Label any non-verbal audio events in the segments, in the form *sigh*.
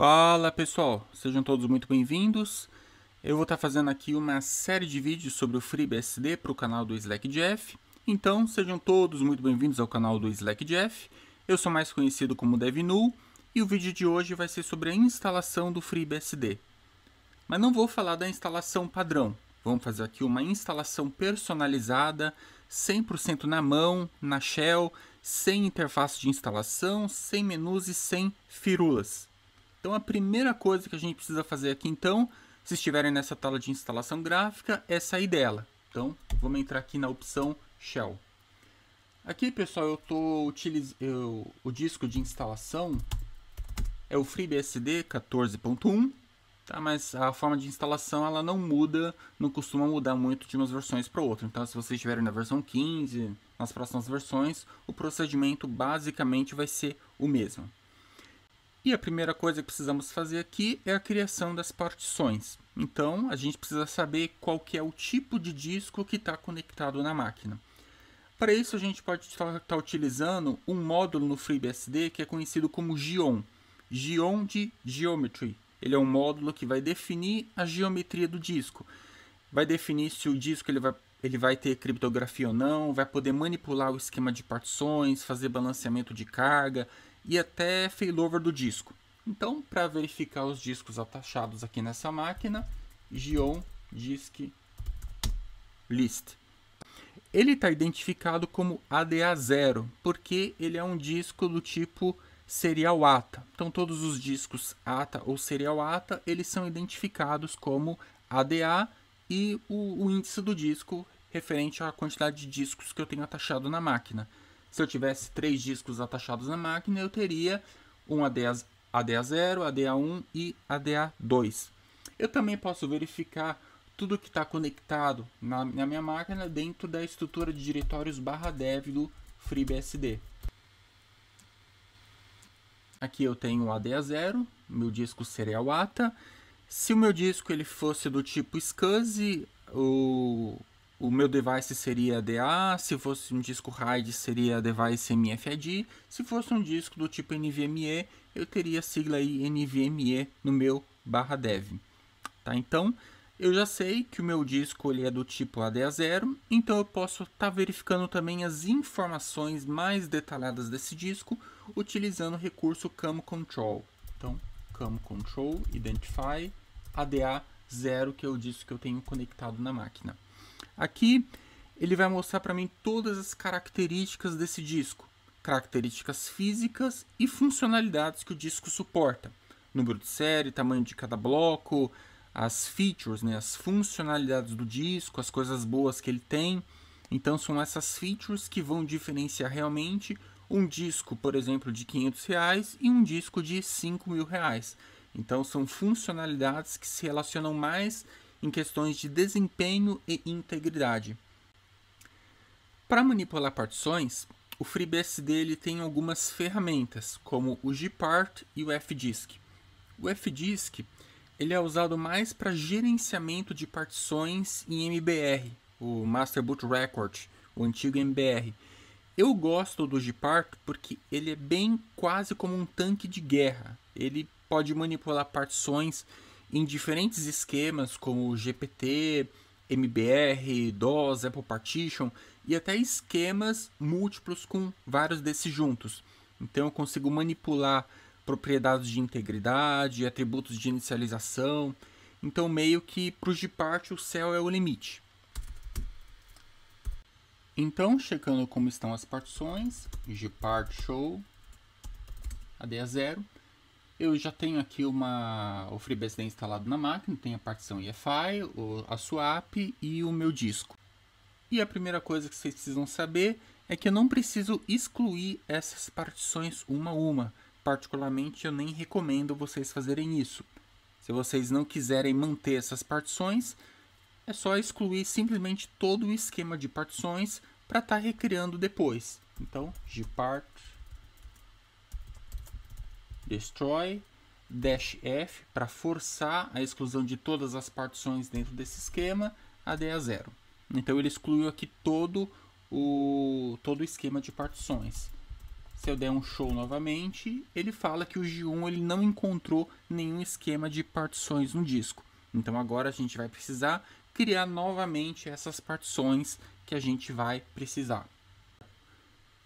Fala pessoal, sejam todos muito bem-vindos. Eu vou estar tá fazendo aqui uma série de vídeos sobre o FreeBSD para o canal do Slack Jeff. Então, sejam todos muito bem-vindos ao canal do Slack Jeff. Eu sou mais conhecido como DevNull e o vídeo de hoje vai ser sobre a instalação do FreeBSD. Mas não vou falar da instalação padrão. Vamos fazer aqui uma instalação personalizada, 100% na mão, na shell, sem interface de instalação, sem menus e sem firulas. Então a primeira coisa que a gente precisa fazer aqui então, se estiverem nessa tela de instalação gráfica, é sair dela. Então vamos entrar aqui na opção Shell. Aqui pessoal, eu estou utilizando o disco de instalação é o FreeBSD 14.1, tá? mas a forma de instalação ela não muda, não costuma mudar muito de umas versões para outra. Então, se vocês estiverem na versão 15, nas próximas versões, o procedimento basicamente vai ser o mesmo. E a primeira coisa que precisamos fazer aqui é a criação das partições. Então, a gente precisa saber qual que é o tipo de disco que está conectado na máquina. Para isso, a gente pode estar tá, tá utilizando um módulo no FreeBSD que é conhecido como GEON, GEON de Geometry. Ele é um módulo que vai definir a geometria do disco. Vai definir se o disco ele vai, ele vai ter criptografia ou não, vai poder manipular o esquema de partições, fazer balanceamento de carga, e até failover do disco. Então, para verificar os discos atachados aqui nessa máquina, Gion Disk List. Ele está identificado como ADA0, porque ele é um disco do tipo serial ATA. Então, todos os discos ATA ou serial ATA, eles são identificados como ADA e o, o índice do disco referente à quantidade de discos que eu tenho atachado na máquina. Se eu tivesse três discos atachados na máquina, eu teria um ADA, ADA0, ADA1 e ADA2. Eu também posso verificar tudo que está conectado na, na, minha máquina dentro da estrutura de diretórios barra dev do FreeBSD. Aqui eu tenho o ADA0, meu disco serial ATA. Se o meu disco ele fosse do tipo SCSI, o o meu device seria DA, se fosse um disco RAID seria device MFID, se fosse um disco do tipo NVMe, eu teria a sigla aí NVMe no meu barra dev. Tá? Então, eu já sei que o meu disco ele é do tipo ADA0, então eu posso estar tá verificando também as informações mais detalhadas desse disco utilizando o recurso CAM Control. Então, CAM Control Identify ADA0, que é o disco que eu tenho conectado na máquina. Aqui ele vai mostrar para mim todas as características desse disco, características físicas e funcionalidades que o disco suporta, número de série, tamanho de cada bloco, as features, né, as funcionalidades do disco, as coisas boas que ele tem. Então são essas features que vão diferenciar realmente um disco, por exemplo, de 500 reais e um disco de 5 mil reais. Então são funcionalidades que se relacionam mais em questões de desempenho e integridade. Para manipular partições, o FreeBSD ele tem algumas ferramentas, como o gpart e o fdisk. O fdisk ele é usado mais para gerenciamento de partições em MBR, o Master Boot Record, o antigo MBR. Eu gosto do gpart porque ele é bem quase como um tanque de guerra. Ele pode manipular partições em diferentes esquemas como GPT, MBR, DOS, Apple Partition e até esquemas múltiplos com vários desses juntos. Então eu consigo manipular propriedades de integridade, atributos de inicialização. Então meio que para os de parte o céu é o limite. Então, checando como estão as partições, gpart show, AD a 0, eu já tenho aqui uma, o FreeBSD instalado na máquina, tem a partição EFI, a swap e o meu disco. E a primeira coisa que vocês precisam saber é que eu não preciso excluir essas partições uma a uma. Particularmente, eu nem recomendo vocês fazerem isso. Se vocês não quiserem manter essas partições, é só excluir simplesmente todo o esquema de partições para estar tá recriando depois. Então, gpart destroy dash f para forçar a exclusão de todas as partições dentro desse esquema AD a 0. É então ele excluiu aqui todo o todo o esquema de partições. Se eu der um show novamente, ele fala que o G1 ele não encontrou nenhum esquema de partições no disco. Então agora a gente vai precisar criar novamente essas partições que a gente vai precisar.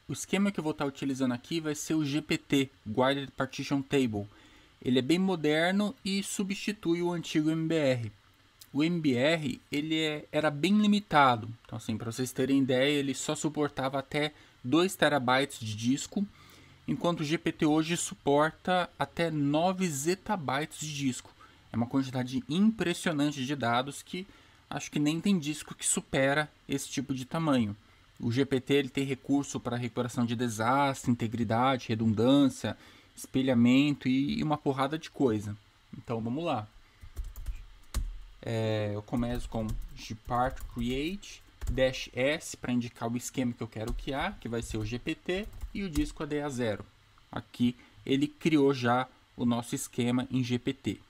O esquema que eu vou estar tá utilizando aqui vai ser o GPT, Guarded Partition Table. Ele é bem moderno e substitui o antigo MBR. O MBR ele é, era bem limitado, então assim, para vocês terem ideia, ele só suportava até 2 terabytes de disco, enquanto o GPT hoje suporta até 9 zettabytes de disco. É uma quantidade impressionante de dados que acho que nem tem disco que supera esse tipo de tamanho. O GPT ele tem recurso para recuperação de desastre, integridade, redundância, espelhamento e uma porrada de coisa. Então vamos lá. É, eu começo com gpart create dash s para indicar o esquema que eu quero criar, que vai ser o GPT e o disco é ADA0. Aqui ele criou já o nosso esquema em GPT.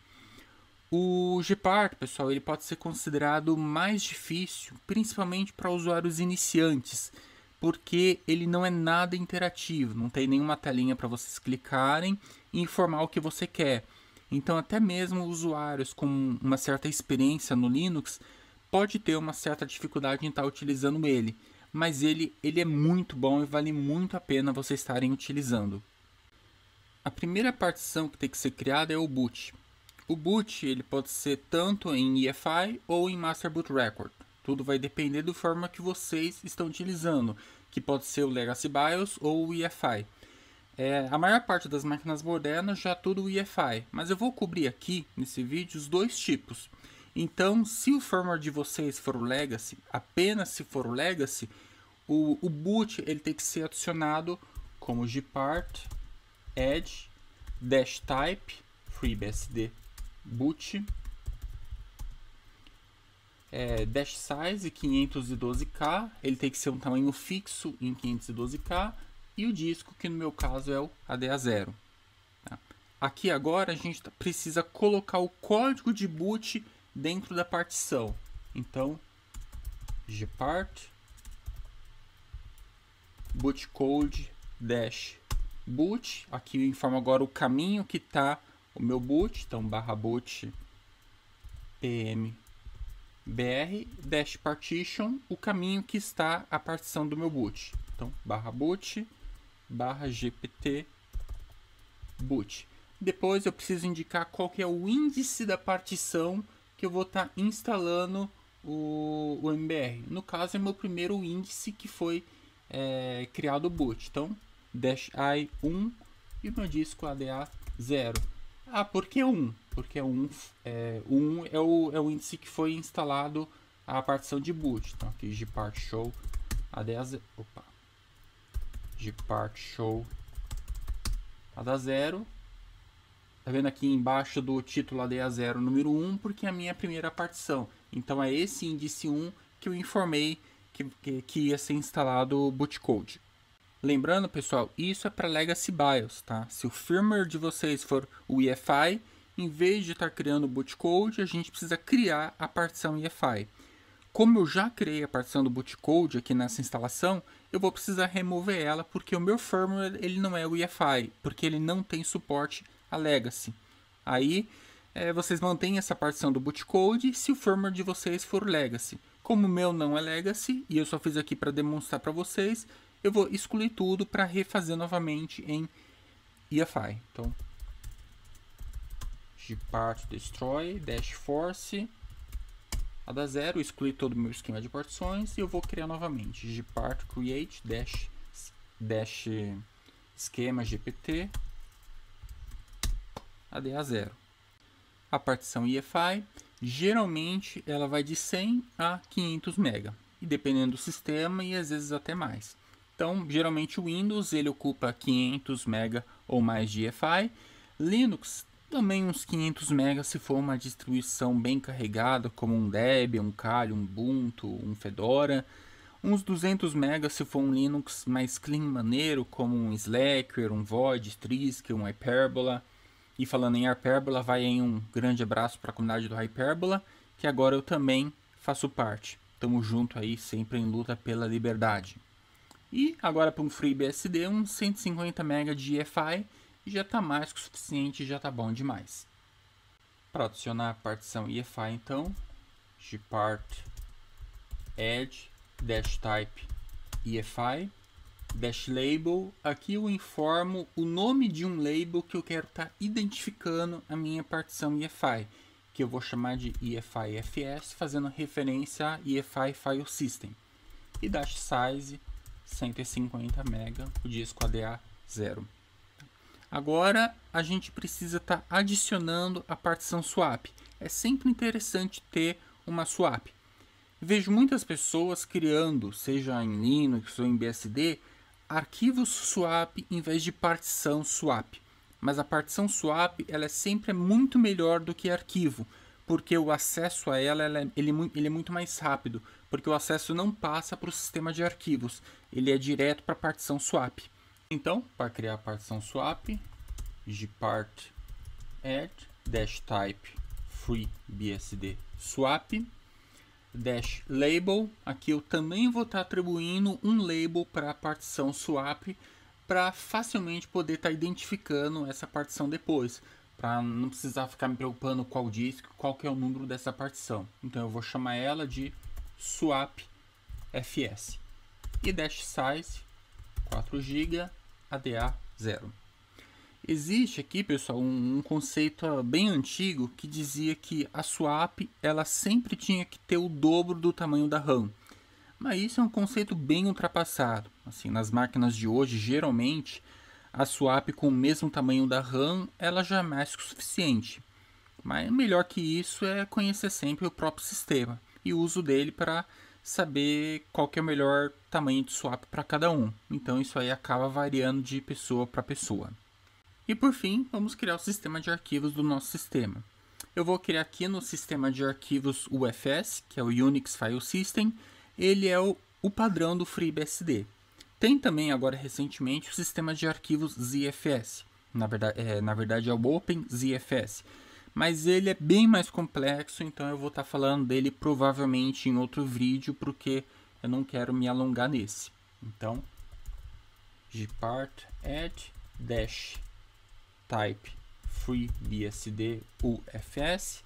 O Gepard, pessoal, ele pode ser considerado mais difícil, principalmente para usuários iniciantes, porque ele não é nada interativo, não tem nenhuma telinha para vocês clicarem e informar o que você quer. Então, até mesmo usuários com uma certa experiência no Linux pode ter uma certa dificuldade em estar tá utilizando ele, mas ele, ele é muito bom e vale muito a pena vocês estarem utilizando. A primeira partição que tem que ser criada é o boot. O boot ele pode ser tanto em EFI ou em Master Boot Record. Tudo vai depender do forma que vocês estão utilizando, que pode ser o Legacy BIOS ou o EFI. É, a maior parte das máquinas modernas já é tudo EFI, mas eu vou cobrir aqui nesse vídeo os dois tipos. Então, se o firmware de vocês for o Legacy, apenas se for o Legacy, o, o boot ele tem que ser adicionado como gpart, edge, type, FreeBSD boot é, dash size 512k, ele tem que ser um tamanho fixo em 512k e o disco que no meu caso é o ADA0. Tá? Aqui agora a gente tá, precisa colocar o código de boot dentro da partição. Então, gpart bootcode dash boot, aqui informa agora o caminho que está o meu boot, então barra boot pm br dash partition, o caminho que está a partição do meu boot. Então barra boot barra gpt boot. Depois eu preciso indicar qual que é o índice da partição que eu vou estar tá instalando o, o MBR. No caso é meu primeiro índice que foi é, criado o boot. Então dash i 1 e meu disco ADA 0. Ah, porque é um? Porque é um é, um é, o, é o índice que foi instalado a partição de boot. Então aqui gpart show a 10, opa. gpart show a da 0. Tá vendo aqui embaixo do título AD a 0 número 1, porque é a minha primeira partição. Então é esse índice 1 que eu informei que, que, que ia ser instalado o bootcode. Lembrando, pessoal, isso é para Legacy BIOS, tá? Se o firmware de vocês for o EFI, em vez de estar tá criando o bootcode, a gente precisa criar a partição EFI. Como eu já criei a partição do bootcode aqui nessa instalação, eu vou precisar remover ela porque o meu firmware ele não é o EFI, porque ele não tem suporte a Legacy. Aí é, vocês mantêm essa partição do bootcode se o firmware de vocês for Legacy. Como o meu não é Legacy e eu só fiz aqui para demonstrar para vocês, eu vou excluir tudo para refazer novamente em EFI. Então, gpart destroy dash force a da zero, excluí todo o meu esquema de partições e eu vou criar novamente gpart create dash, dash esquema gpt a da zero. A partição EFI geralmente ela vai de 100 a 500 mega e dependendo do sistema e às vezes até mais. Então, geralmente o Windows ele ocupa 500 MB ou mais de EFI. Linux também uns 500 MB se for uma distribuição bem carregada, como um Debian, um Kali, um Ubuntu, um Fedora. Uns 200 MB se for um Linux mais clean maneiro, como um Slackware, um Void, Trisk, um Hyperbola. E falando em Hyperbola, vai em um grande abraço para a comunidade do Hyperbola, que agora eu também faço parte. Tamo junto aí, sempre em luta pela liberdade. E agora para um FreeBSD, um 150 MB de EFI já está mais que o suficiente, já está bom demais. Para adicionar a partição EFI então, gpart add dash type EFI dash label, aqui eu informo o nome de um label que eu quero estar tá identificando a minha partição EFI, que eu vou chamar de FS fazendo referência a EFI File System. E dash size 150 MB, o disco ADA 0. Agora a gente precisa estar tá adicionando a partição swap. É sempre interessante ter uma swap. Vejo muitas pessoas criando, seja em Linux ou em BSD, arquivos swap em vez de partição swap. Mas a partição swap ela é sempre é muito melhor do que arquivo, porque o acesso a ela, ela é, ele, é ele, é muito mais rápido, porque o acesso não passa para o sistema de arquivos, ele é direto para a partição swap. Então, para criar a partição swap, gpart add dash type freebsd swap dash label, aqui eu também vou estar tá atribuindo um label para a partição swap para facilmente poder estar tá identificando essa partição depois para não precisar ficar me preocupando qual disco, qual que é o número dessa partição. Então eu vou chamar ela de swap fs e dash size 4 GB ADA 0. Existe aqui, pessoal, um, um, conceito bem antigo que dizia que a swap ela sempre tinha que ter o dobro do tamanho da RAM. Mas isso é um conceito bem ultrapassado. Assim, nas máquinas de hoje, geralmente a swap com o mesmo tamanho da RAM, ela já é mais que o suficiente. Mas melhor que isso é conhecer sempre o próprio sistema e o uso dele para saber qual é o melhor tamanho de swap para cada um. Então isso aí acaba variando de pessoa para pessoa. E por fim, vamos criar o sistema de arquivos do nosso sistema. Eu vou criar aqui no sistema de arquivos UFS, que é o Unix File System. Ele é o, o padrão do FreeBSD. Tem também agora recentemente o sistema de arquivos ZFS. Na verdade, é, na verdade é o OpenZFS. Mas ele é bem mais complexo, então eu vou estar tá falando dele provavelmente em outro vídeo, porque eu não quero me alongar nesse. Então, gpart add dash type FreeBSD UFS,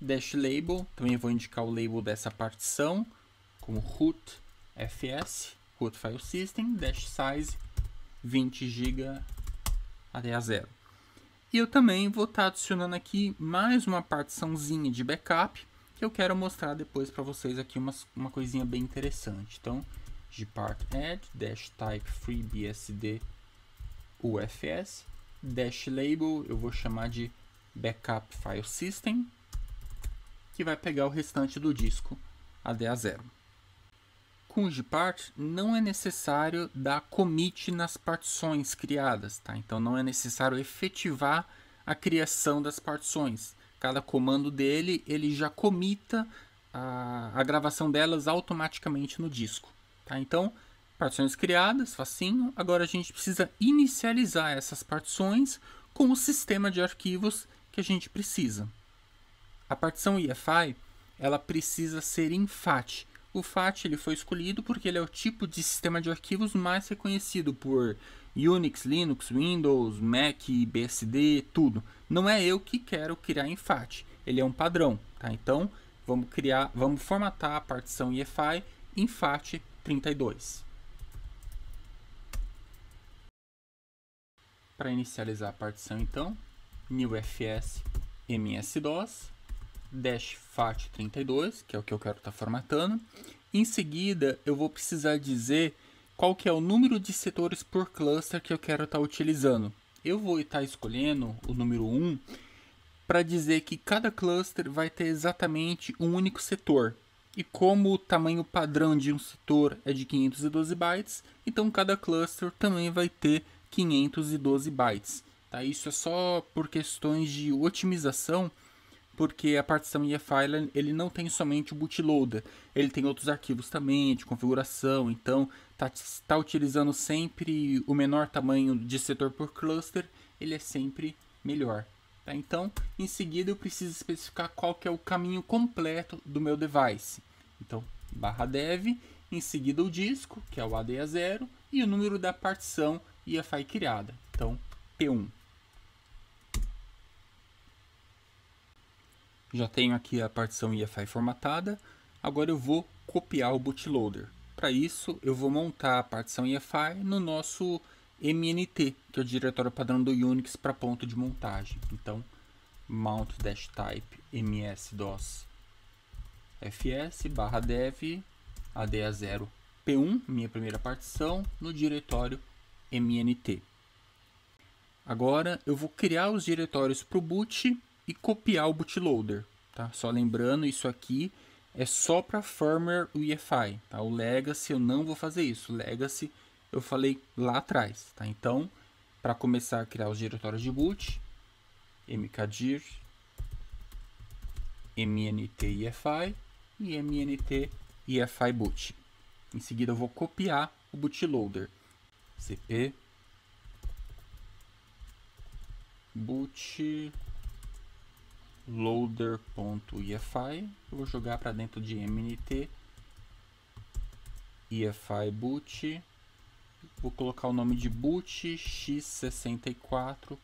dash label, também vou indicar o label dessa partição, como root fs, outro file system, dash size 20 GB até a zero. E eu também vou estar tá adicionando aqui mais uma partiçãozinha de backup que eu quero mostrar depois para vocês aqui uma, uma coisinha bem interessante. Então, gpart add dash type freebsd ufs dash label eu vou chamar de backup file system que vai pegar o restante do disco ADA0 de part não é necessário dar commit nas partições criadas, tá? Então não é necessário efetivar a criação das partições. Cada comando dele, ele já comita a, a gravação delas automaticamente no disco, tá? Então, partições criadas, facinho. Agora a gente precisa inicializar essas partições com o sistema de arquivos que a gente precisa. A partição EFI, ela precisa ser em FAT, o FAT ele foi escolhido porque ele é o tipo de sistema de arquivos mais reconhecido por Unix, Linux, Windows, Mac, BSD, tudo. Não é eu que quero criar em FAT, ele é um padrão, tá? Então, vamos criar, vamos formatar a partição EFI em FAT 32. Para inicializar a partição então, new fs ms-dos dash fat 32, que é o que eu quero estar tá formatando. Em seguida, eu vou precisar dizer qual que é o número de setores por cluster que eu quero estar tá utilizando. Eu vou estar tá escolhendo o número 1 para dizer que cada cluster vai ter exatamente um único setor. E como o tamanho padrão de um setor é de 512 bytes, então cada cluster também vai ter 512 bytes. Tá? Isso é só por questões de otimização porque a partição EFile ele não tem somente o bootloader, ele tem outros arquivos também de configuração, então está tá utilizando sempre o menor tamanho de setor por cluster, ele é sempre melhor. Tá? Então, em seguida eu preciso especificar qual que é o caminho completo do meu device. Então, barra dev, em seguida o disco, que é o ADA0, e o número da partição EFI criada, então P1. Já tenho aqui a partição EFI formatada. Agora eu vou copiar o bootloader. Para isso, eu vou montar a partição EFI no nosso MNT, que é o diretório padrão do Unix para ponto de montagem. Então, mount-type ms-dos fs barra dev ada0 p1, minha primeira partição, no diretório mnt. Agora eu vou criar os diretórios para o boot e copiar o bootloader. Tá? Só lembrando, isso aqui é só para firmware UEFI. Tá? O Legacy eu não vou fazer isso. Legacy eu falei lá atrás. Tá? Então, para começar a criar os diretórios de boot, mkdir, mntEFI e mntEFI boot. Em seguida eu vou copiar o bootloader. cp boot loader.efi, eu vou jogar para dentro de mnt EFI boot, vou colocar o nome de boot x64.efi.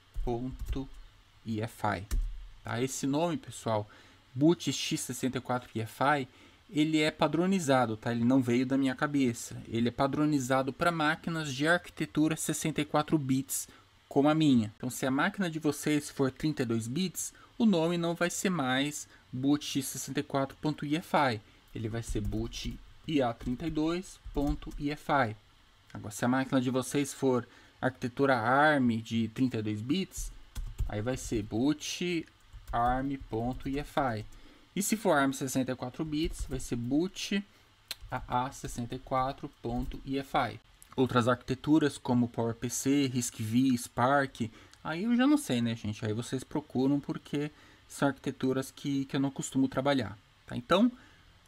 Tá? Esse nome, pessoal, boot x64.efi, ele é padronizado, tá? Ele não veio da minha cabeça. Ele é padronizado para máquinas de arquitetura 64 bits, como a minha. Então, se a máquina de vocês for 32 bits, o nome não vai ser mais boot64.efi, ele vai ser boot IA32.EFI. Agora, se a máquina de vocês for arquitetura ARM de 32 bits, aí vai ser boot ARM.EFI. E se for ARM 64 bits, vai ser boot AA64.EFI. Outras arquiteturas como PowerPC, RISC-V, Spark Aí eu já não sei, né, gente? Aí vocês procuram porque são arquiteturas que, que eu não costumo trabalhar. Tá? Então,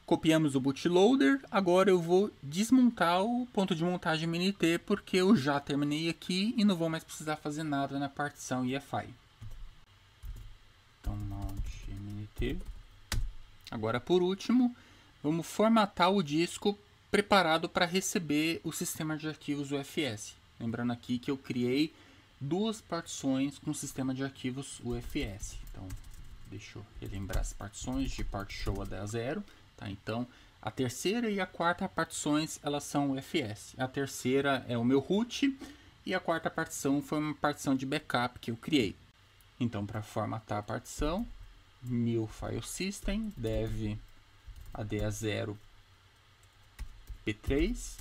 copiamos o bootloader. Agora eu vou desmontar o ponto de montagem MNT porque eu já terminei aqui e não vou mais precisar fazer nada na partição EFI. Então, mount MNT. Agora, por último, vamos formatar o disco preparado para receber o sistema de arquivos UFS. Lembrando aqui que eu criei duas partições com sistema de arquivos UFS. Então, deixa eu relembrar as partições de part show a a 0. Tá? Então, a terceira e a quarta partições elas são UFS. A terceira é o meu root e a quarta partição foi uma partição de backup que eu criei. Então, para formatar a partição, new file system, dev ada 0 P3.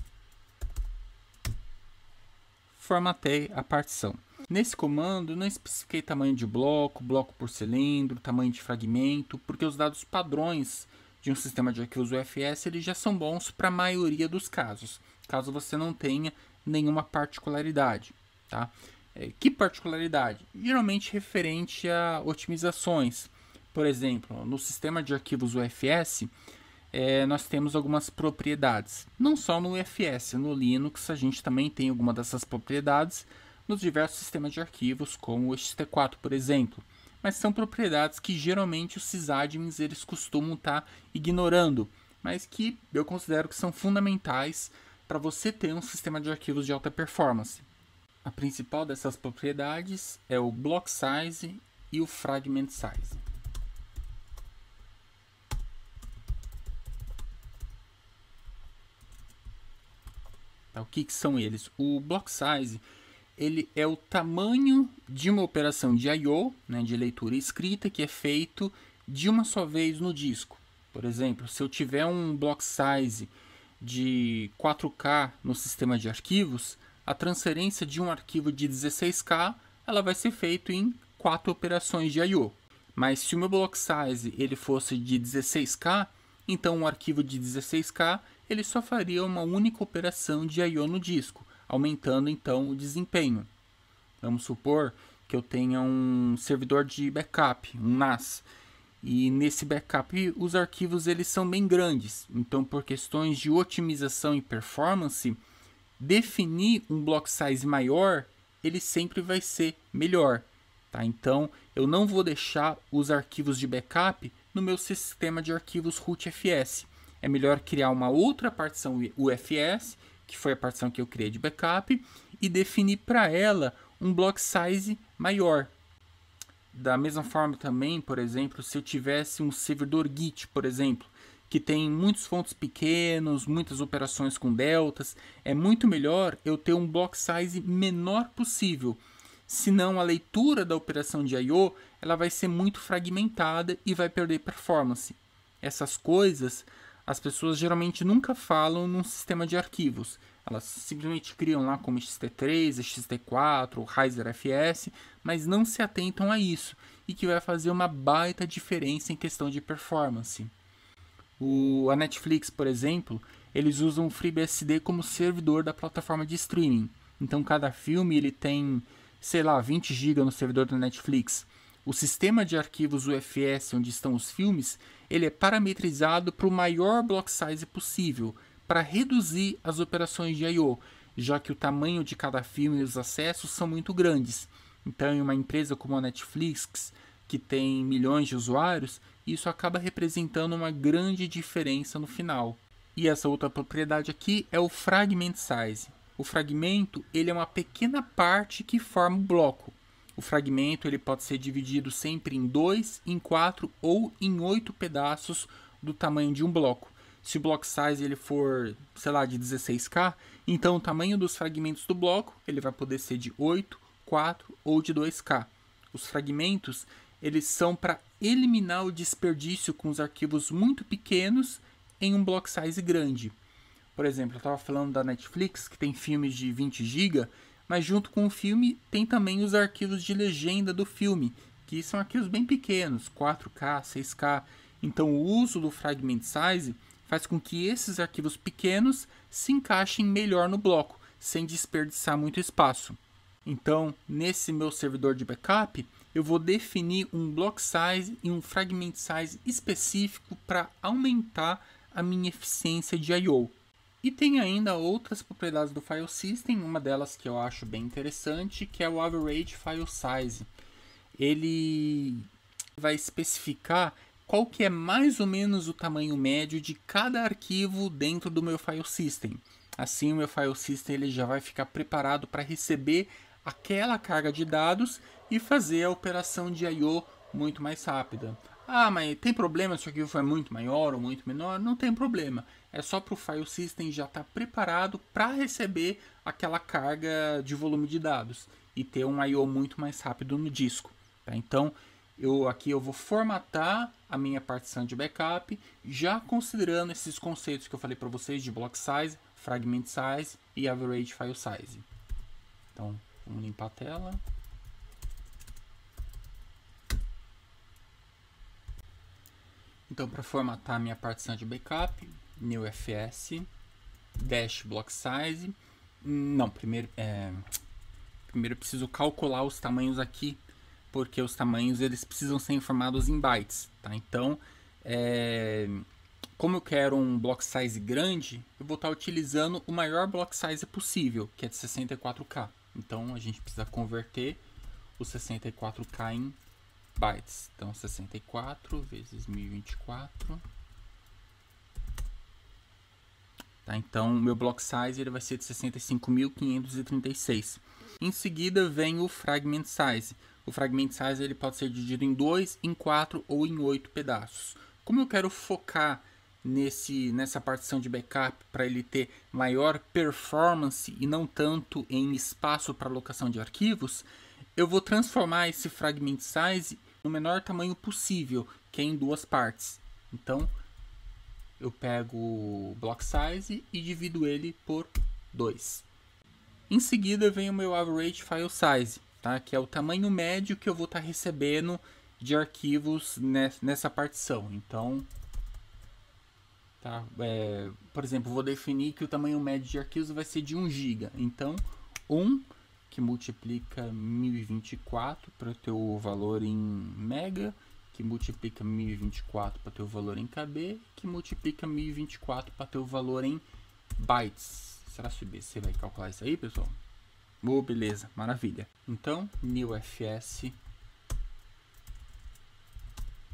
Formatei a partição. Nesse comando, não especifiquei tamanho de bloco, bloco por cilindro, tamanho de fragmento, porque os dados padrões de um sistema de arquivos UFS eles já são bons para a maioria dos casos, caso você não tenha nenhuma particularidade. Tá? É, que particularidade? Geralmente referente a otimizações. Por exemplo, no sistema de arquivos UFS, é, nós temos algumas propriedades. Não só no UFS, no Linux a gente também tem alguma dessas propriedades, nos diversos sistemas de arquivos, como o XT4, por exemplo, mas são propriedades que geralmente os sysadmins eles costumam estar tá ignorando, mas que eu considero que são fundamentais para você ter um sistema de arquivos de alta performance. A principal dessas propriedades é o block size e o fragment size. Tá, o que, que são eles? O block size ele é o tamanho de uma operação de I/O, né, de leitura e escrita, que é feito de uma só vez no disco. Por exemplo, se eu tiver um block size de 4K no sistema de arquivos, a transferência de um arquivo de 16K ela vai ser feita em quatro operações de I/O. Mas se o meu block size ele fosse de 16K, então um arquivo de 16K ele só faria uma única operação de I/O no disco aumentando então o desempenho. Vamos supor que eu tenha um servidor de backup, um NAS. E nesse backup os arquivos eles são bem grandes. Então, por questões de otimização e performance, definir um block size maior, ele sempre vai ser melhor. Tá? Então, eu não vou deixar os arquivos de backup no meu sistema de arquivos rootfs. É melhor criar uma outra partição UFS que foi a partição que eu criei de backup, e definir para ela um block size maior. Da mesma forma também, por exemplo, se eu tivesse um servidor Git, por exemplo, que tem muitos fontes pequenos, muitas operações com deltas, é muito melhor eu ter um block size menor possível. Senão a leitura da operação de I/O ela vai ser muito fragmentada e vai perder performance. Essas coisas as pessoas geralmente nunca falam num sistema de arquivos. Elas simplesmente criam lá como XT3, XT4, Riser FS, mas não se atentam a isso e que vai fazer uma baita diferença em questão de performance. O, a Netflix, por exemplo, eles usam o FreeBSD como servidor da plataforma de streaming. Então cada filme ele tem, sei lá, 20 GB no servidor da Netflix. O sistema de arquivos UFS onde estão os filmes, ele é parametrizado para o maior block size possível, para reduzir as operações de I/O, já que o tamanho de cada filme e os acessos são muito grandes. Então, em uma empresa como a Netflix, que tem milhões de usuários, isso acaba representando uma grande diferença no final. E essa outra propriedade aqui é o fragment size. O fragmento ele é uma pequena parte que forma o bloco. O fragmento ele pode ser dividido sempre em dois, em quatro ou em oito pedaços do tamanho de um bloco. Se o block size ele for, sei lá, de 16K, então o tamanho dos fragmentos do bloco ele vai poder ser de 8, 4 ou de 2K. Os fragmentos eles são para eliminar o desperdício com os arquivos muito pequenos em um block size grande. Por exemplo, eu estava falando da Netflix, que tem filmes de 20 GB, mas junto com o filme tem também os arquivos de legenda do filme, que são arquivos bem pequenos, 4K, 6K. Então o uso do fragment size faz com que esses arquivos pequenos se encaixem melhor no bloco, sem desperdiçar muito espaço. Então, nesse meu servidor de backup, eu vou definir um block size e um fragment size específico para aumentar a minha eficiência de I/O. E tem ainda outras propriedades do file system, uma delas que eu acho bem interessante, que é o average file size. Ele vai especificar qual que é mais ou menos o tamanho médio de cada arquivo dentro do meu file system. Assim, o meu file system ele já vai ficar preparado para receber aquela carga de dados e fazer a operação de I/O muito mais rápida. Ah, mas tem problema se o arquivo for muito maior ou muito menor? Não tem problema. É só para o file system já estar tá preparado para receber aquela carga de volume de dados e ter um I/O muito mais rápido no disco. Tá? Então, eu aqui eu vou formatar a minha partição de backup, já considerando esses conceitos que eu falei para vocês de block size, fragment size e average file size. Então, vamos limpar a tela. Então, para formatar minha partição de backup, newfs, dash block size. Não, primeiro, é, primeiro eu preciso calcular os tamanhos aqui, porque os tamanhos eles precisam ser informados em bytes, tá? Então, é, como eu quero um block size grande, eu vou estar tá utilizando o maior block size possível, que é de 64K. Então, a gente precisa converter o 64K em bytes. Então, 64 vezes 1024. Tá, então, meu block size ele vai ser de 65.536. Em seguida, vem o fragment size. O fragment size ele pode ser dividido em 2, em 4 ou em 8 pedaços. Como eu quero focar nesse, nessa partição de backup para ele ter maior performance e não tanto em espaço para alocação de arquivos, eu vou transformar esse fragment size no menor tamanho possível, que é em duas partes. Então, eu pego o block size e divido ele por 2. Em seguida vem o meu average file size, tá? que é o tamanho médio que eu vou estar tá recebendo de arquivos nessa partição. Então, tá? É, por exemplo, vou definir que o tamanho médio de arquivos vai ser de 1 GB. Então, 1 que multiplica 1024 para o valor em mega, que multiplica 1024 para o valor em kb, que multiplica 1024 para o valor em bytes. Será que o IBC vai calcular isso aí, pessoal? Oh, beleza, maravilha. Então, newfs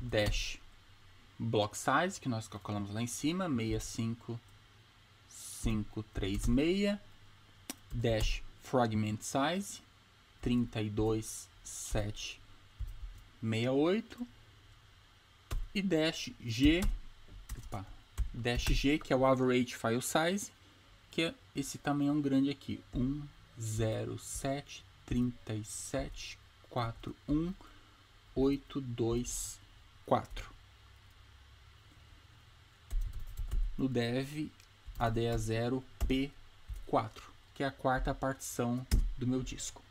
dash block size, que nós calculamos lá em cima, 65536 dash fragment size 32768 e dash g opa, dash g que é o average file size que é esse tamanho é grande aqui quatro no dev ADA0 P4 que é a quarta partição do meu disco.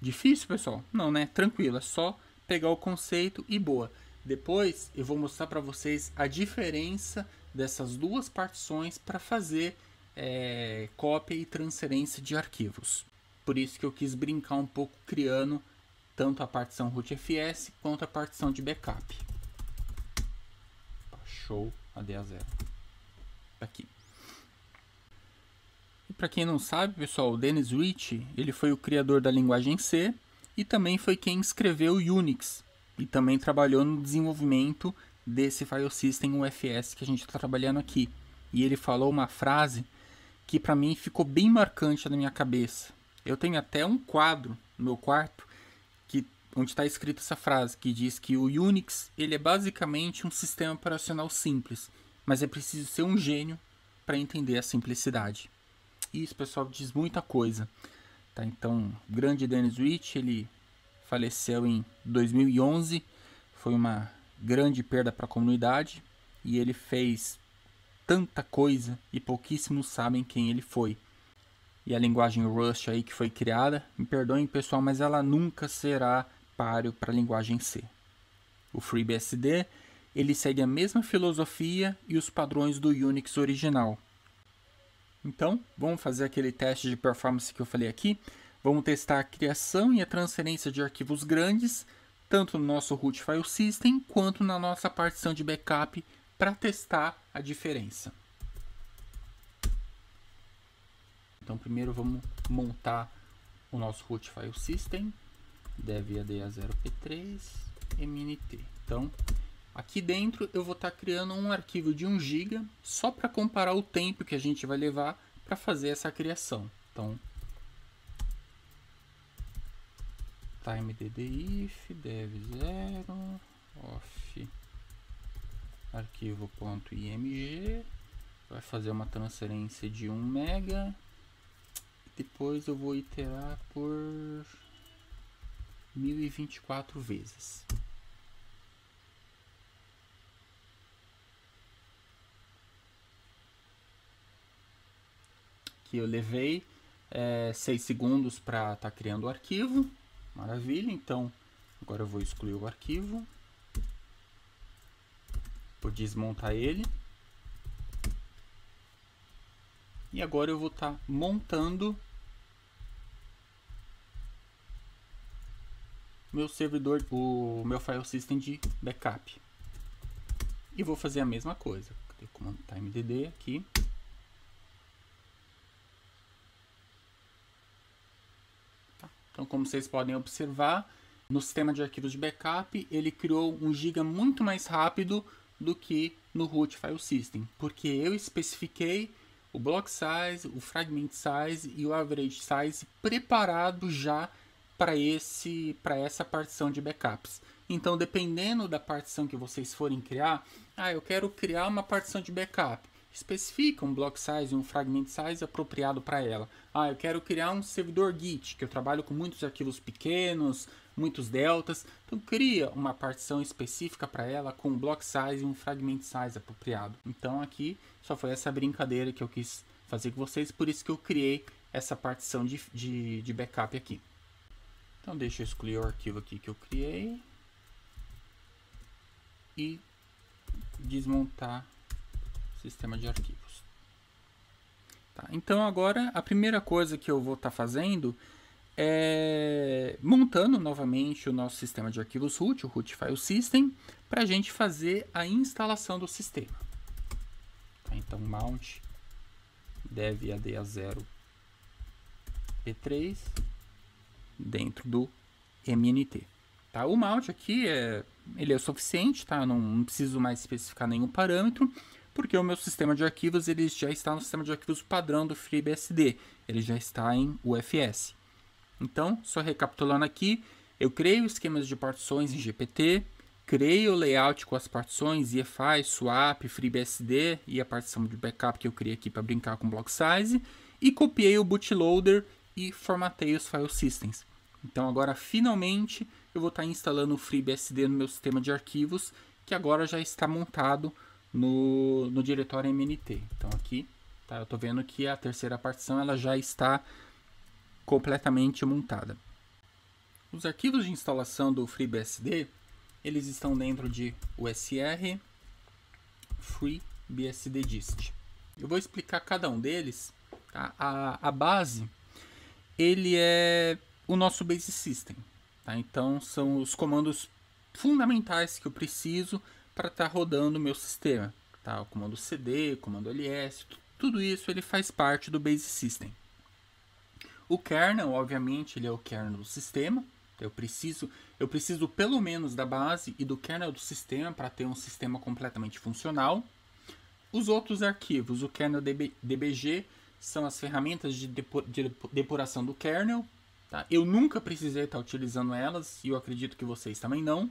Difícil, pessoal? Não, né? Tranquilo, é só pegar o conceito e boa. Depois eu vou mostrar para vocês a diferença dessas duas partições para fazer é, cópia e transferência de arquivos. Por isso que eu quis brincar um pouco criando tanto a partição rootfs quanto a partição de backup. Tá show, a 0 Aqui para quem não sabe, pessoal, o Dennis Rich, ele foi o criador da linguagem C e também foi quem escreveu Unix e também trabalhou no desenvolvimento desse file system UFS que a gente está trabalhando aqui. E ele falou uma frase que para mim ficou bem marcante na minha cabeça. Eu tenho até um quadro no meu quarto que onde está escrita essa frase que diz que o Unix ele é basicamente um sistema operacional simples, mas é preciso ser um gênio para entender a simplicidade. Isso, pessoal, diz muita coisa. Tá? Então, grande Dennis Witt, ele faleceu em 2011. Foi uma grande perda para a comunidade e ele fez tanta coisa e pouquíssimos sabem quem ele foi. E a linguagem Rust aí que foi criada, me perdoem pessoal, mas ela nunca será páreo para a linguagem C. O FreeBSD, ele segue a mesma filosofia e os padrões do Unix original, então, vamos fazer aquele teste de performance que eu falei aqui. Vamos testar a criação e a transferência de arquivos grandes, tanto no nosso root file system quanto na nossa partição de backup, para testar a diferença. Então, primeiro vamos montar o nosso root file system, dev ADA0p3 mnt. Então, Aqui dentro eu vou estar tá criando um arquivo de 1 GB só para comparar o tempo que a gente vai levar para fazer essa criação. Então, time ddif dev 0 off arquivo.img vai fazer uma transferência de 1 mega depois eu vou iterar por 1024 vezes. aqui eu levei é, eh, 6 segundos para estar tá criando o arquivo. Maravilha, então agora eu vou excluir o arquivo. Vou desmontar ele. E agora eu vou estar tá montando meu servidor, o meu file system de backup. E vou fazer a mesma coisa. o comando timedd tá, aqui. Então, como vocês podem observar, no sistema de arquivos de backup, ele criou um giga muito mais rápido do que no root file system, porque eu especifiquei o block size, o fragment size e o average size preparado já para esse para essa partição de backups. Então, dependendo da partição que vocês forem criar, ah, eu quero criar uma partição de backup especifica um block size e um fragment size apropriado para ela. Ah, eu quero criar um servidor Git, que eu trabalho com muitos arquivos pequenos, muitos deltas. Então cria uma partição específica para ela com um block size e um fragment size apropriado. Então aqui só foi essa brincadeira que eu quis fazer com vocês, por isso que eu criei essa partição de, de, de backup aqui. Então deixa eu escolher o arquivo aqui que eu criei e desmontar sistema de arquivos. Tá, então agora a primeira coisa que eu vou estar tá fazendo é montando novamente o nosso sistema de arquivos root, o root file system, para a gente fazer a instalação do sistema. Tá, então mount dev a 0 p3 dentro do MNT. Tá? O mount aqui é, ele é suficiente, tá? Eu não, não preciso mais especificar nenhum parâmetro porque o meu sistema de arquivos ele já está no sistema de arquivos padrão do FreeBSD, ele já está em UFS. Então, só recapitulando aqui, eu creio esquemas de partições em GPT, criei o layout com as partições EFI, swap, FreeBSD e a partição de backup que eu criei aqui para brincar com block size e copiei o bootloader e formatei os file systems. Então agora finalmente eu vou estar tá instalando o FreeBSD no meu sistema de arquivos que agora já está montado no, no diretório MNT. Então aqui, tá? Eu tô vendo que a terceira partição ela já está completamente montada. Os arquivos de instalação do FreeBSD, eles estão dentro de USR, dist Eu vou explicar cada um deles. Tá? A, a base, ele é o nosso Base System. Tá? Então, são os comandos fundamentais que eu preciso para estar tá rodando o meu sistema. Tá? O comando cd, comando ls, tudo isso ele faz parte do base system. O kernel, obviamente, ele é o kernel do sistema. Eu preciso, eu preciso pelo menos da base e do kernel do sistema para ter um sistema completamente funcional. Os outros arquivos, o kernel db, dbg, são as ferramentas de, depur, de depuração do kernel. Tá? Eu nunca precisei estar tá utilizando elas e eu acredito que vocês também não.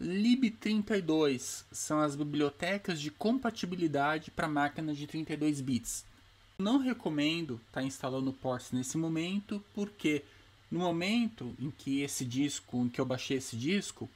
LIB32 são as bibliotecas de compatibilidade para máquinas de 32 bits. Não recomendo estar tá instalando o Ports nesse momento, porque no momento em que esse disco, em que eu baixei esse disco,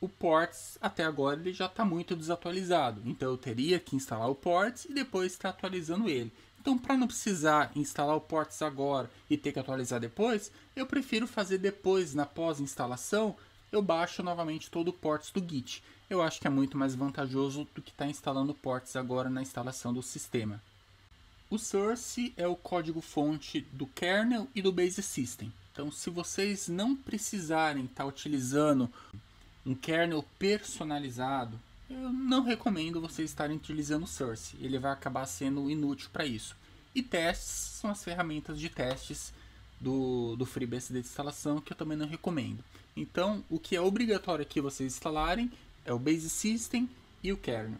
o Ports até agora ele já está muito desatualizado. Então eu teria que instalar o Ports e depois estar tá atualizando ele. Então, para não precisar instalar o Ports agora e ter que atualizar depois, eu prefiro fazer depois na pós-instalação eu baixo novamente todo o ports do Git. Eu acho que é muito mais vantajoso do que estar tá instalando ports agora na instalação do sistema. O source é o código-fonte do kernel e do base system. Então, se vocês não precisarem estar tá utilizando um kernel personalizado, eu não recomendo vocês estarem utilizando o source. Ele vai acabar sendo inútil para isso. E testes são as ferramentas de testes do, do FreeBSD de instalação que eu também não recomendo. Então, o que é obrigatório que vocês instalarem é o Base System e o kernel.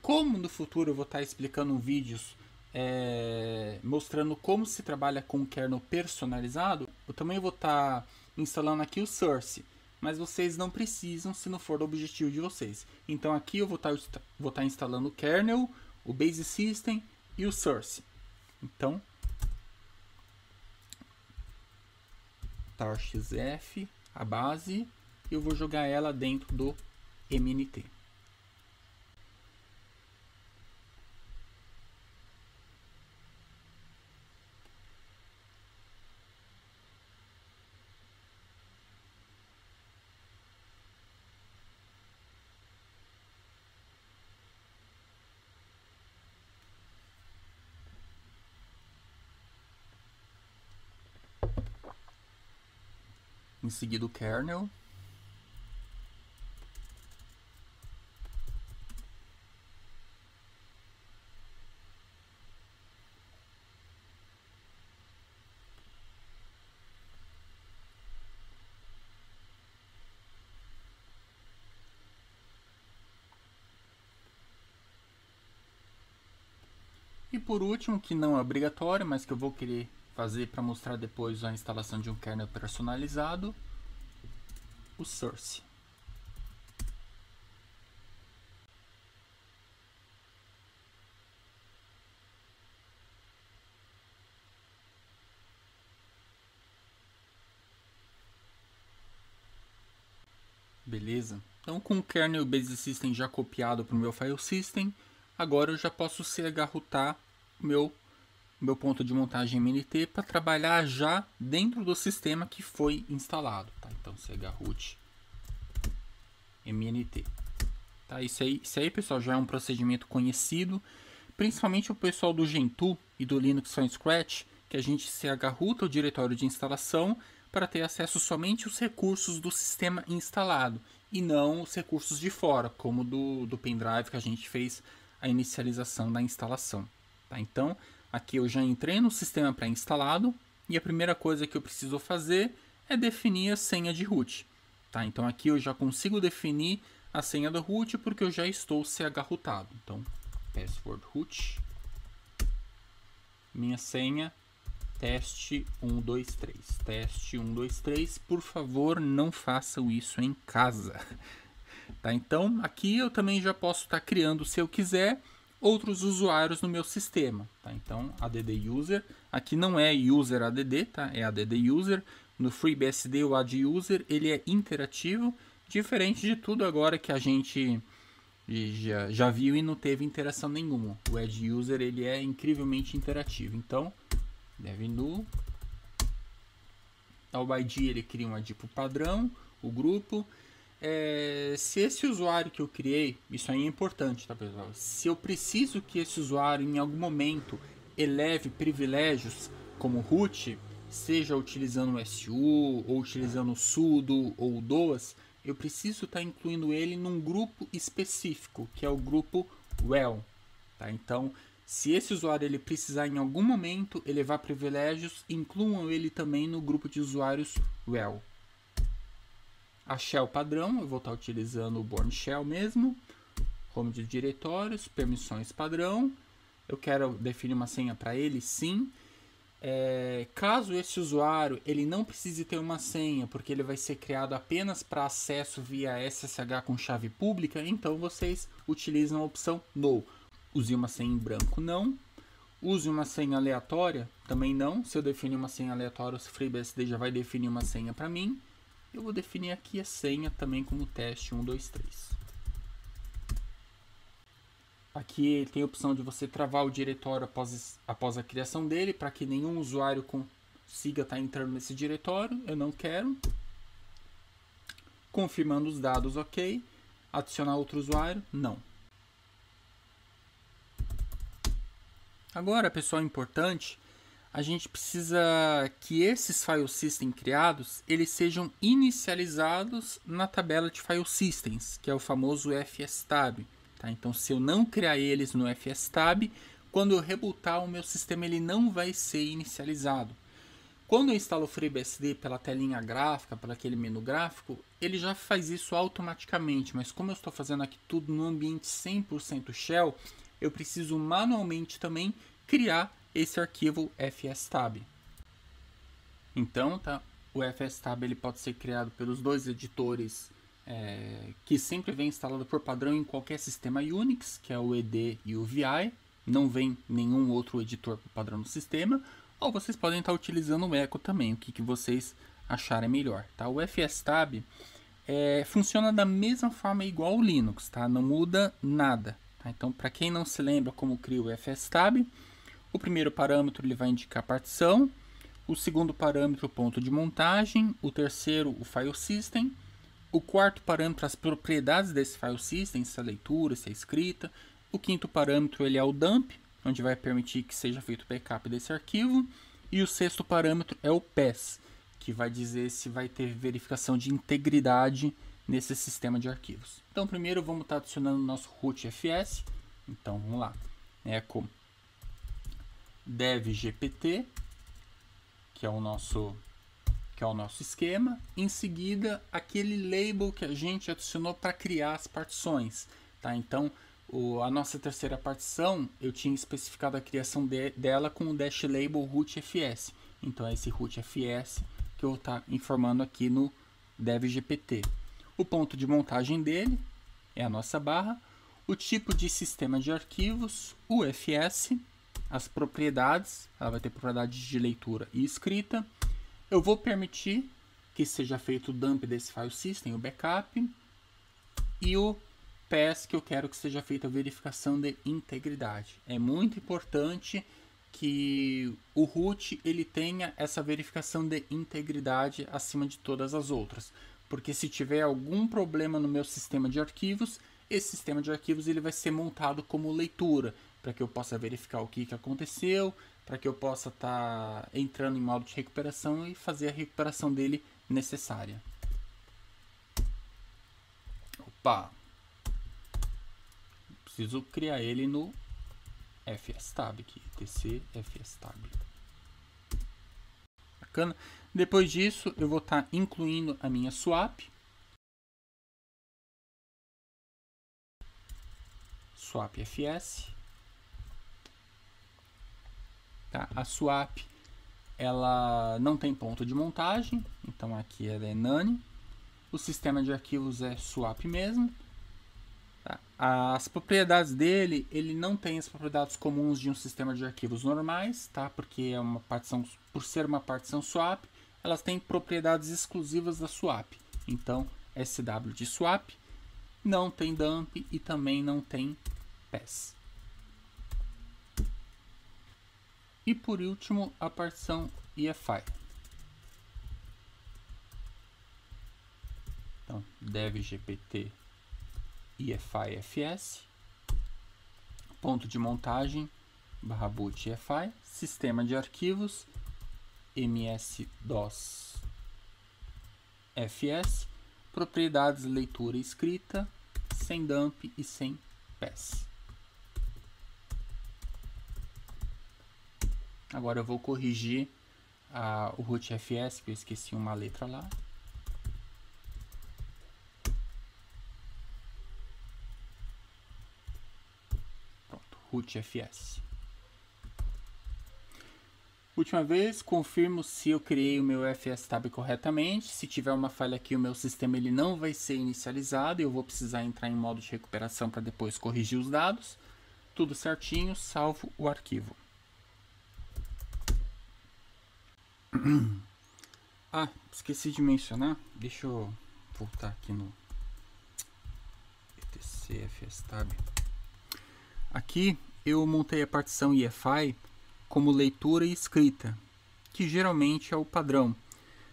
Como no futuro eu vou estar explicando vídeos é, mostrando como se trabalha com o kernel personalizado, eu também vou estar instalando aqui o source, mas vocês não precisam se não for do objetivo de vocês. Então aqui eu vou estar, vou estar instalando o kernel, o base system e o source. Então, tar xf a base, eu vou jogar ela dentro do MNT. Em seguida o kernel. E por último, que não é obrigatório, mas que eu vou querer fazer para mostrar depois a instalação de um kernel personalizado, o source. Beleza? Então com o kernel base system já copiado para o meu file system, agora eu já posso CH-rutar o meu meu ponto de montagem MNT para trabalhar já dentro do sistema que foi instalado. Tá? Então, cega root MNT. Tá? Isso, aí, isso aí, pessoal, já é um procedimento conhecido, principalmente o pessoal do Gentoo e do Linux on Scratch, que a gente se agarruta é o diretório de instalação para ter acesso somente aos recursos do sistema instalado e não os recursos de fora, como do, do pendrive que a gente fez a inicialização da instalação. Tá? Então, Aqui eu já entrei no sistema pré-instalado e a primeira coisa que eu preciso fazer é definir a senha de root. Tá? Então aqui eu já consigo definir a senha do root porque eu já estou chrootado. Então, password root, minha senha, teste 123, teste 123, por favor não façam isso em casa. *laughs* Tá? Então aqui eu também já posso estar tá criando se eu quiser outros usuários no meu sistema. Tá? Então, add user, aqui não é user add, tá? é add user. No FreeBSD, o add user ele é interativo, diferente de tudo agora que a gente já, já viu e não teve interação nenhuma. O add user ele é incrivelmente interativo. Então, dev new, ao ID ele cria um ID para padrão, o grupo, é, se esse usuário que eu criei, isso aí é importante, tá pessoal? Se eu preciso que esse usuário em algum momento eleve privilégios como root, seja utilizando o SU, ou utilizando o sudo ou o DOAS, eu preciso estar tá incluindo ele num grupo específico, que é o grupo well. Tá? Então, se esse usuário ele precisar em algum momento elevar privilégios, incluam ele também no grupo de usuários well a shell padrão, eu vou estar tá utilizando o Born Shell mesmo, home de diretórios, permissões padrão, eu quero definir uma senha para ele, sim. É, caso esse usuário ele não precise ter uma senha, porque ele vai ser criado apenas para acesso via SSH com chave pública, então vocês utilizam a opção No. Use uma senha em branco, não. Use uma senha aleatória, também não. Se eu definir uma senha aleatória, o FreeBSD já vai definir uma senha para mim. Eu vou definir aqui a senha também como teste 123. Aqui tem a opção de você travar o diretório após, após a criação dele, para que nenhum usuário consiga estar tá entrando nesse diretório. Eu não quero. Confirmando os dados, ok. Adicionar outro usuário, não. Agora, pessoal, é importante a gente precisa que esses file system criados eles sejam inicializados na tabela de file systems, que é o famoso fstab. Tá? Então, se eu não criar eles no fstab, quando eu rebootar o meu sistema ele não vai ser inicializado. Quando eu instalo o FreeBSD pela telinha gráfica, pelo aquele menu gráfico, ele já faz isso automaticamente, mas como eu estou fazendo aqui tudo no ambiente 100% shell, eu preciso manualmente também criar esse arquivo fstab. Então, tá? o fstab ele pode ser criado pelos dois editores é, que sempre vem instalado por padrão em qualquer sistema Unix, que é o ED e o VI. Não vem nenhum outro editor por padrão no sistema. Ou vocês podem estar utilizando o Echo também, o que, que vocês acharem melhor. Tá? O fstab é, funciona da mesma forma igual o Linux, tá? não muda nada. Tá? Então, para quem não se lembra como cria o fstab, o primeiro parâmetro ele vai indicar a partição, o segundo parâmetro o ponto de montagem, o terceiro o file system, o quarto parâmetro as propriedades desse file system, se é leitura, se é escrita, o quinto parâmetro ele é o dump, onde vai permitir que seja feito o backup desse arquivo, e o sexto parâmetro é o pass, que vai dizer se vai ter verificação de integridade nesse sistema de arquivos. Então primeiro vamos estar adicionando o nosso root fs, então vamos lá, é devgpt, que é o nosso que é o nosso esquema, em seguida aquele label que a gente adicionou para criar as partições, tá? Então, o, a nossa terceira partição, eu tinha especificado a criação de, dela com o dash label root fs. Então é esse root fs que eu tá informando aqui no devgpt. O ponto de montagem dele é a nossa barra, o tipo de sistema de arquivos, UFS, as propriedades, ela vai ter propriedades de leitura e escrita. Eu vou permitir que seja feito o dump desse file system, o backup, e o pass que eu quero que seja feita a verificação de integridade. É muito importante que o root ele tenha essa verificação de integridade acima de todas as outras, porque se tiver algum problema no meu sistema de arquivos, esse sistema de arquivos ele vai ser montado como leitura para que eu possa verificar o que, que aconteceu, para que eu possa estar tá entrando em modo de recuperação e fazer a recuperação dele necessária. Opa! Preciso criar ele no fstab aqui, tc fstab. Bacana. Depois disso, eu vou estar tá incluindo a minha swap. Swap fs Tá? A swap ela não tem ponto de montagem, então aqui ela é none. O sistema de arquivos é swap mesmo. Tá? As propriedades dele, ele não tem as propriedades comuns de um sistema de arquivos normais, tá? Porque é uma partição, por ser uma partição swap, elas têm propriedades exclusivas da swap. Então, SW de swap não tem dump e também não tem pass. E por último, a partição EFI. Então, devgpt EFI-FS, ponto de montagem, barra boot EFI, sistema de arquivos, MS-DOS FS, propriedades leitura e escrita, sem dump e sem pass. Agora eu vou corrigir a, o rootfs, que eu esqueci uma letra lá. Pronto, rootfs. Última vez, confirmo se eu criei o meu fstab corretamente. Se tiver uma falha aqui, o meu sistema ele não vai ser inicializado e eu vou precisar entrar em modo de recuperação para depois corrigir os dados. Tudo certinho, salvo o arquivo. Ah, esqueci de mencionar. Deixa eu voltar aqui no etcfstab. Aqui eu montei a partição EFI como leitura e escrita, que geralmente é o padrão.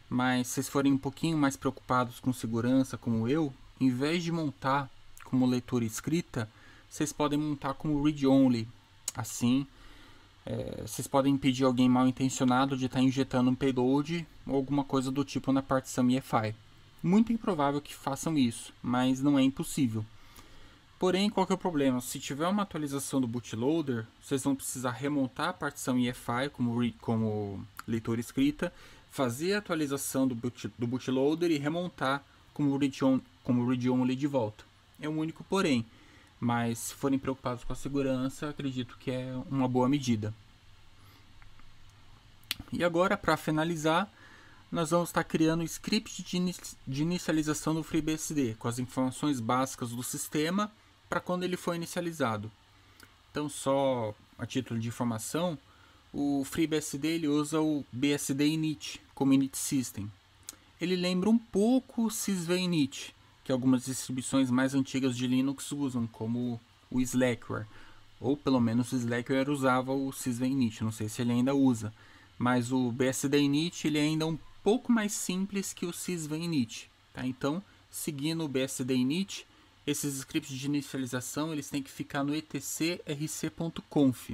Mas se vocês forem um pouquinho mais preocupados com segurança, como eu, em vez de montar como leitura e escrita, vocês podem montar como read-only. Assim, é, vocês podem impedir alguém mal intencionado de estar tá injetando um payload ou alguma coisa do tipo na partição EFI. Muito improvável que façam isso, mas não é impossível. Porém, qual que é o problema? Se tiver uma atualização do bootloader, vocês vão precisar remontar a partição EFI como, como leitor escrita, fazer a atualização do, boot, do bootloader e remontar como read, como read only de volta. É um único porém. Mas se forem preocupados com a segurança, acredito que é uma boa medida. E agora, para finalizar, nós vamos estar tá criando o um script de, inicialização do FreeBSD, com as informações básicas do sistema para quando ele foi inicializado. Então, só a título de informação, o FreeBSD ele usa o BSD init como init system. Ele lembra um pouco o sysvinit, que algumas distribuições mais antigas de Linux usam, como o Slackware. Ou pelo menos o Slackware usava o SysVinit, não sei se ele ainda usa. Mas o BSDinit ele é ainda um pouco mais simples que o SysVinit. Tá? Então, seguindo o BSDinit, esses scripts de inicialização eles têm que ficar no etcrc.conf.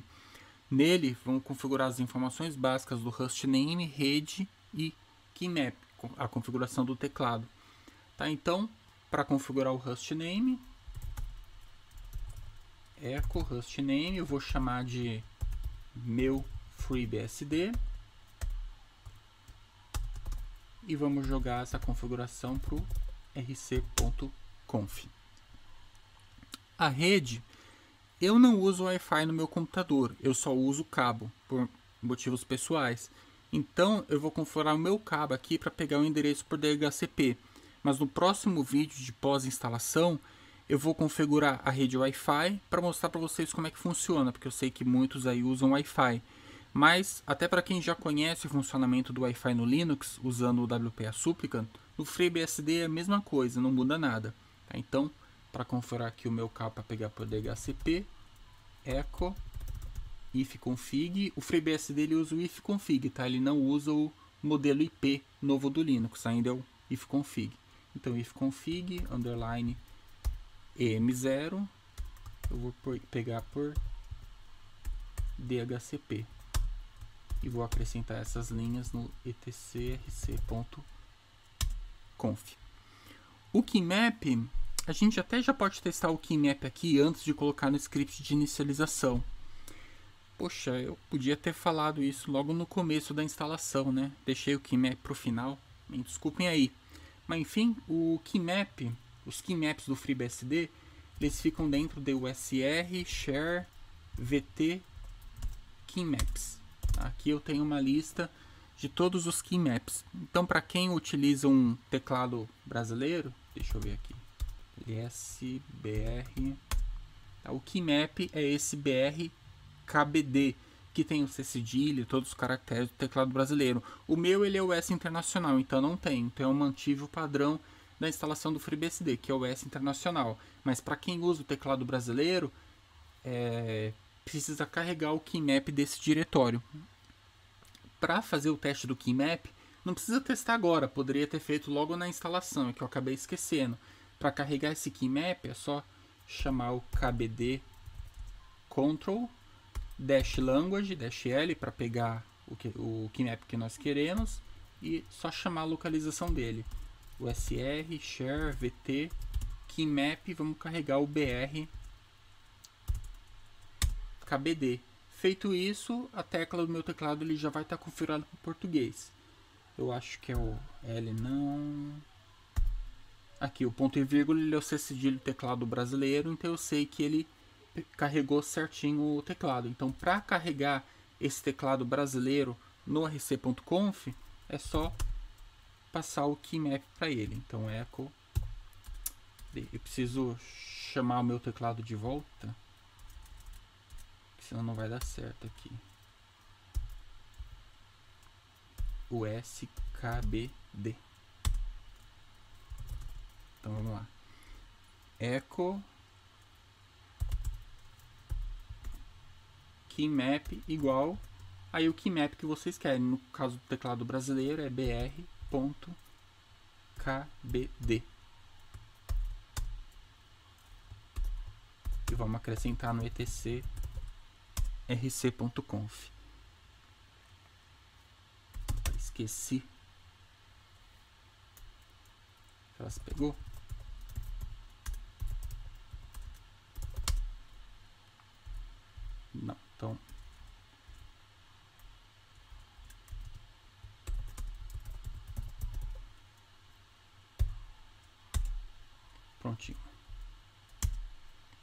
Nele vão configurar as informações básicas do hostname, rede e keymap, a configuração do teclado. Tá? Então, para configurar o host name, echo host name, eu vou chamar de meu FreeBSD e vamos jogar essa configuração para o rc.conf. A rede, eu não uso Wi-Fi no meu computador, eu só uso cabo por motivos pessoais. Então eu vou configurar o meu cabo aqui para pegar o endereço por DHCP mas no próximo vídeo de pós-instalação eu vou configurar a rede Wi-Fi para mostrar para vocês como é que funciona, porque eu sei que muitos aí usam Wi-Fi. Mas, até para quem já conhece o funcionamento do Wi-Fi no Linux, usando o WPA Supplicant, no FreeBSD é a mesma coisa, não muda nada. Tá? Então, para configurar aqui o meu cabo para pegar por DHCP, echo ifconfig. O FreeBSD ele usa o ifconfig, tá? Ele não usa o modelo IP novo do Linux, ainda é o ifconfig. Então, ifconfig, underline, m0, eu vou por, pegar por DHCP e vou acrescentar essas linhas no etcrc.conf. O keymap, a gente até já pode testar o keymap aqui antes de colocar no script de inicialização. Poxa, eu podia ter falado isso logo no começo da instalação, né? Deixei o keymap para o final. Me desculpem aí. Mas enfim, o keymap, os keymaps do FreeBSD, eles ficam dentro de USR, share, vt, keymaps. Aqui eu tenho uma lista de todos os keymaps. Então para quem utiliza um teclado brasileiro, deixa eu ver aqui, LSBR, tá, o keymap é esse BR KBD que tem o C cedilho, todos os caracteres do teclado brasileiro. O meu ele é o S internacional, então não tem. Então eu mantive o padrão da instalação do FreeBSD, que é o S internacional. Mas para quem usa o teclado brasileiro, é, precisa carregar o keymap desse diretório. Para fazer o teste do keymap, não precisa testar agora, poderia ter feito logo na instalação, é que eu acabei esquecendo. Para carregar esse keymap é só chamar o kbd control dash language, dash L, para pegar o, que, o KINAP que nós queremos e só chamar a localização dele. O SR, share, VT, keymap, vamos carregar o BR, KBD. Feito isso, a tecla do meu teclado ele já vai estar tá configurada para português. Eu acho que é o L, não... Aqui, o ponto e vírgula ele é o C cedilho teclado brasileiro, então eu sei que ele carregou certinho o teclado. Então, para carregar esse teclado brasileiro no rc.conf, é só passar o keymap para ele. Então, é echo. Eu preciso chamar o meu teclado de volta, senão não vai dar certo aqui. O SKBD. Então vamos lá. Echo keymap igual aí o keymap que vocês querem. No caso do teclado brasileiro é br.kbd. E vamos acrescentar no etc rc.conf. Esqueci. Ela se pegou? Então, prontinho.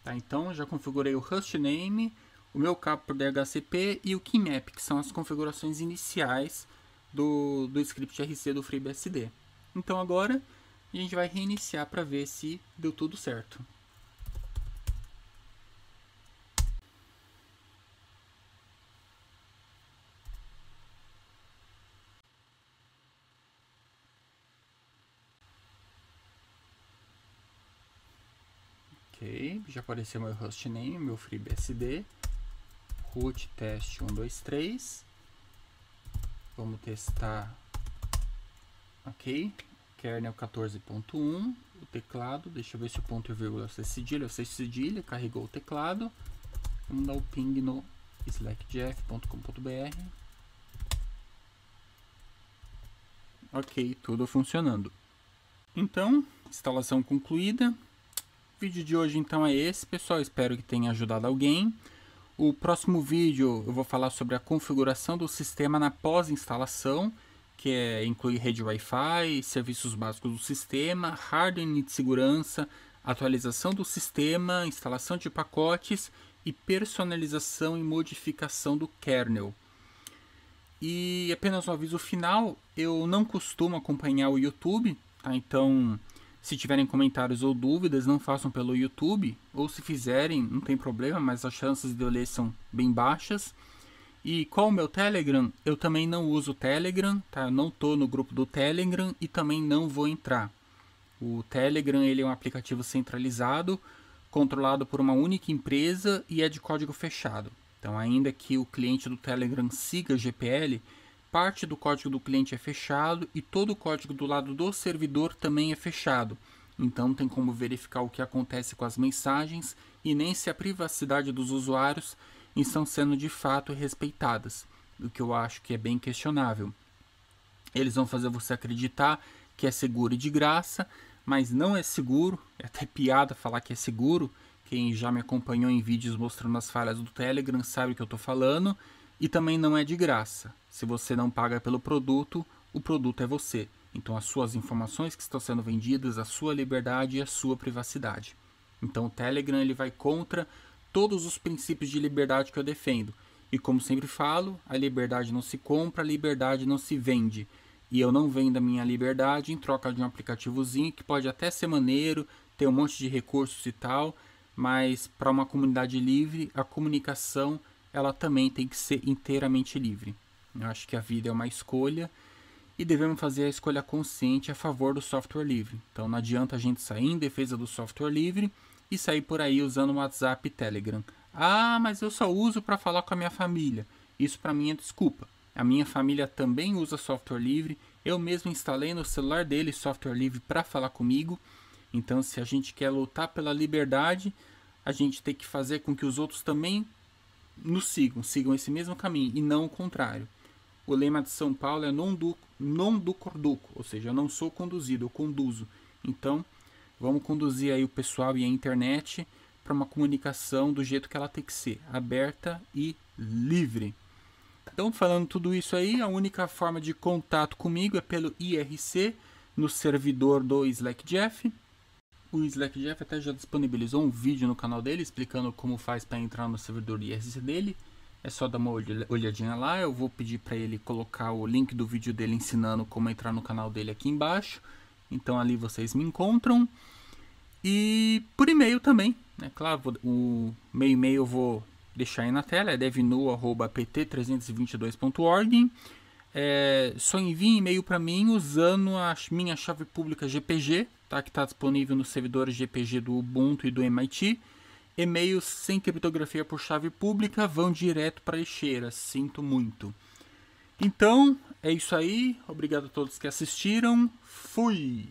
Tá, então já configurei o Rust Name, o meu cabo por DHCP e o Keymap, que são as configurações iniciais do, do script RC do FreeBSD. Então agora a gente vai reiniciar para ver se deu tudo certo. aparecer meu hostname, meu FreeBSD, root test 123. Vamos testar, ok, kernel 14.1, o teclado, deixa eu ver se o ponto e vírgula é cedilha, se cedilha, carregou o teclado. Vamos dar o ping no slackjeff.com.br. Ok, tudo funcionando. Então, instalação concluída. O vídeo de hoje então é esse, pessoal. Espero que tenha ajudado alguém. O próximo vídeo eu vou falar sobre a configuração do sistema na pós-instalação, que é, inclui rede Wi-Fi, serviços básicos do sistema, hardware de segurança, atualização do sistema, instalação de pacotes e personalização e modificação do kernel. E apenas um aviso final, eu não costumo acompanhar o YouTube, tá? Então, se tiverem comentários ou dúvidas, não façam pelo YouTube, ou se fizerem, não tem problema, mas as chances de eu ler são bem baixas. E qual o meu Telegram? Eu também não uso o Telegram, tá? Eu não tô no grupo do Telegram e também não vou entrar. O Telegram ele é um aplicativo centralizado, controlado por uma única empresa e é de código fechado. Então, ainda que o cliente do Telegram siga GPL, parte do código do cliente é fechado e todo o código do lado do servidor também é fechado. Então tem como verificar o que acontece com as mensagens e nem se a privacidade dos usuários estão sendo de fato respeitadas, o que eu acho que é bem questionável. Eles vão fazer você acreditar que é seguro e de graça, mas não é seguro, é até piada falar que é seguro. Quem já me acompanhou em vídeos mostrando as falhas do Telegram sabe o que eu estou falando. E também não é de graça. Se você não paga pelo produto, o produto é você. Então, as suas informações que estão sendo vendidas, a sua liberdade e a sua privacidade. Então, o Telegram ele vai contra todos os princípios de liberdade que eu defendo. E como sempre falo, a liberdade não se compra, a liberdade não se vende. E eu não vendo a minha liberdade em troca de um aplicativozinho que pode até ser maneiro, ter um monte de recursos e tal, mas para uma comunidade livre, a comunicação ela também tem que ser inteiramente livre. Eu acho que a vida é uma escolha e devemos fazer a escolha consciente a favor do software livre. Então não adianta a gente sair em defesa do software livre e sair por aí usando WhatsApp e Telegram. Ah, mas eu só uso para falar com a minha família. Isso para mim é desculpa. A minha família também usa software livre. Eu mesmo instalei no celular dele software livre para falar comigo. Então, se a gente quer lutar pela liberdade, a gente tem que fazer com que os outros também nos sigam, sigam esse mesmo caminho e não o contrário. O lema de São Paulo é non do, non do corduco, ou seja, eu não sou conduzido, eu conduzo. Então, vamos conduzir aí o pessoal e a internet para uma comunicação do jeito que ela tem que ser, aberta e livre. Então, falando tudo isso aí, a única forma de contato comigo é pelo IRC no servidor do Slack Jeff. O Slack Jeff até já disponibilizou um vídeo no canal dele explicando como faz para entrar no servidor IRC dele. É só dar uma olhadinha lá. Eu vou pedir para ele colocar o link do vídeo dele ensinando como entrar no canal dele aqui embaixo. Então ali vocês me encontram. E por e-mail também, né? Claro, vou, o meu e-mail eu vou deixar aí na tela, é devnu.pt322.org é, só envie e-mail para mim usando a minha chave pública GPG, tá? que está disponível nos servidores GPG do Ubuntu e do MIT. E-mails sem criptografia por chave pública vão direto para a lixeira, sinto muito. Então, é isso aí. Obrigado a todos que assistiram. Fui!